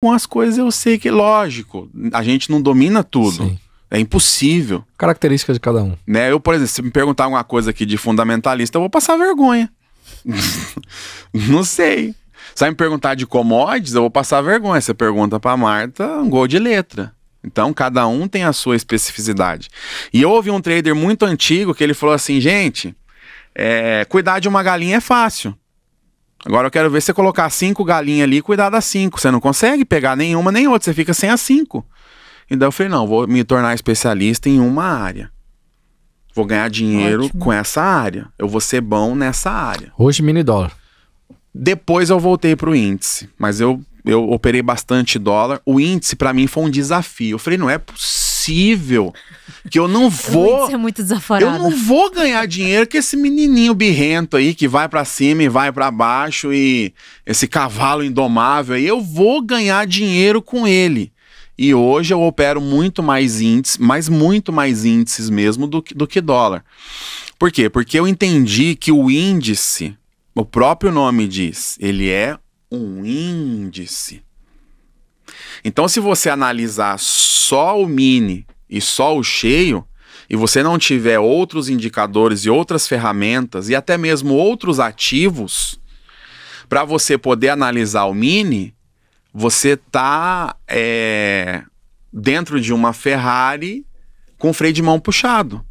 com as coisas eu sei que, lógico, a gente não domina tudo. Sim. É impossível. Características de cada um. Né? Eu, por exemplo, se me perguntar alguma coisa aqui de fundamentalista, eu vou passar vergonha. não sei. Se me perguntar de commodities, eu vou passar vergonha. Você pergunta pra Marta, um gol de letra. Então, cada um tem a sua especificidade. E eu ouvi um trader muito antigo que ele falou assim, gente, é, cuidar de uma galinha é fácil. Agora eu quero ver você colocar cinco galinhas ali e cuidar das cinco. Você não consegue pegar nenhuma nem outra, você fica sem as cinco. então eu falei, não, vou me tornar especialista em uma área. Vou ganhar dinheiro Ótimo. com essa área. Eu vou ser bom nessa área. Hoje, mini dólar. Depois eu voltei para o índice, mas eu, eu operei bastante dólar. O índice para mim foi um desafio. Eu falei, não é possível possível que eu não vou. muito Eu não vou ganhar dinheiro com esse menininho birrento aí que vai para cima e vai para baixo e esse cavalo indomável aí. Eu vou ganhar dinheiro com ele. E hoje eu opero muito mais índices, mas muito mais índices mesmo do que, do que dólar. Por quê? Porque eu entendi que o índice, o próprio nome diz, ele é um índice. Então, se você analisar só o mini e só o cheio, e você não tiver outros indicadores e outras ferramentas e até mesmo outros ativos para você poder analisar o mini, você tá é, dentro de uma Ferrari com freio de mão puxado.